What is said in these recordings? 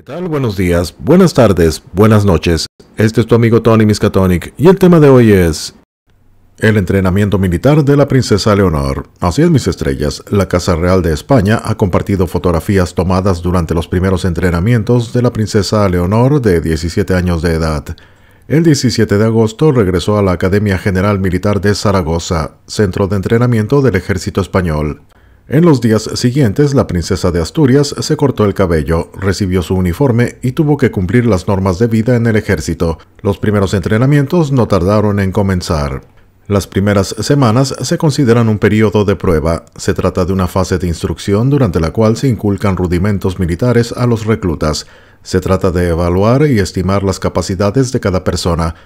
¿Qué tal? Buenos días, buenas tardes, buenas noches. Este es tu amigo Tony Miskatonic y el tema de hoy es el entrenamiento militar de la princesa Leonor. Así es, mis estrellas, la Casa Real de España ha compartido fotografías tomadas durante los primeros entrenamientos de la princesa Leonor de 17 años de edad. El 17 de agosto regresó a la Academia General Militar de Zaragoza, centro de entrenamiento del ejército español. En los días siguientes, la princesa de Asturias se cortó el cabello, recibió su uniforme y tuvo que cumplir las normas de vida en el ejército. Los primeros entrenamientos no tardaron en comenzar. Las primeras semanas se consideran un periodo de prueba. Se trata de una fase de instrucción durante la cual se inculcan rudimentos militares a los reclutas. Se trata de evaluar y estimar las capacidades de cada persona,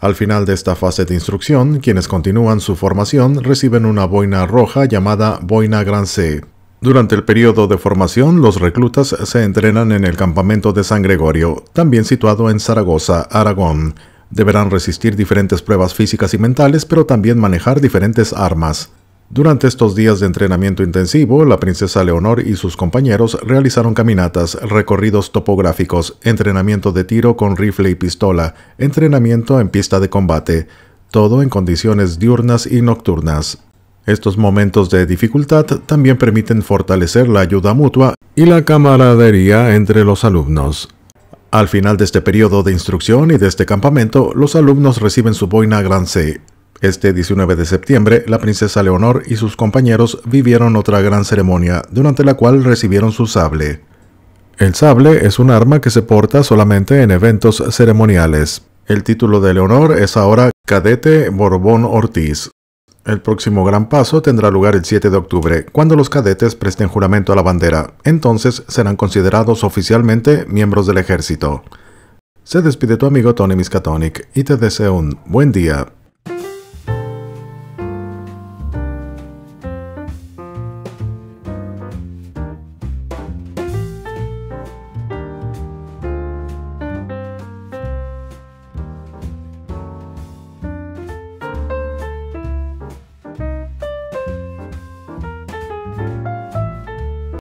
al final de esta fase de instrucción, quienes continúan su formación reciben una boina roja llamada boina Gran C. Durante el periodo de formación, los reclutas se entrenan en el campamento de San Gregorio, también situado en Zaragoza, Aragón. Deberán resistir diferentes pruebas físicas y mentales, pero también manejar diferentes armas. Durante estos días de entrenamiento intensivo, la princesa Leonor y sus compañeros realizaron caminatas, recorridos topográficos, entrenamiento de tiro con rifle y pistola, entrenamiento en pista de combate, todo en condiciones diurnas y nocturnas. Estos momentos de dificultad también permiten fortalecer la ayuda mutua y la camaradería entre los alumnos. Al final de este periodo de instrucción y de este campamento, los alumnos reciben su boina Gran C, este 19 de septiembre, la princesa Leonor y sus compañeros vivieron otra gran ceremonia, durante la cual recibieron su sable. El sable es un arma que se porta solamente en eventos ceremoniales. El título de Leonor es ahora Cadete Borbón Ortiz. El próximo gran paso tendrá lugar el 7 de octubre, cuando los cadetes presten juramento a la bandera. Entonces serán considerados oficialmente miembros del ejército. Se despide tu amigo Tony Miskatonic y te deseo un buen día.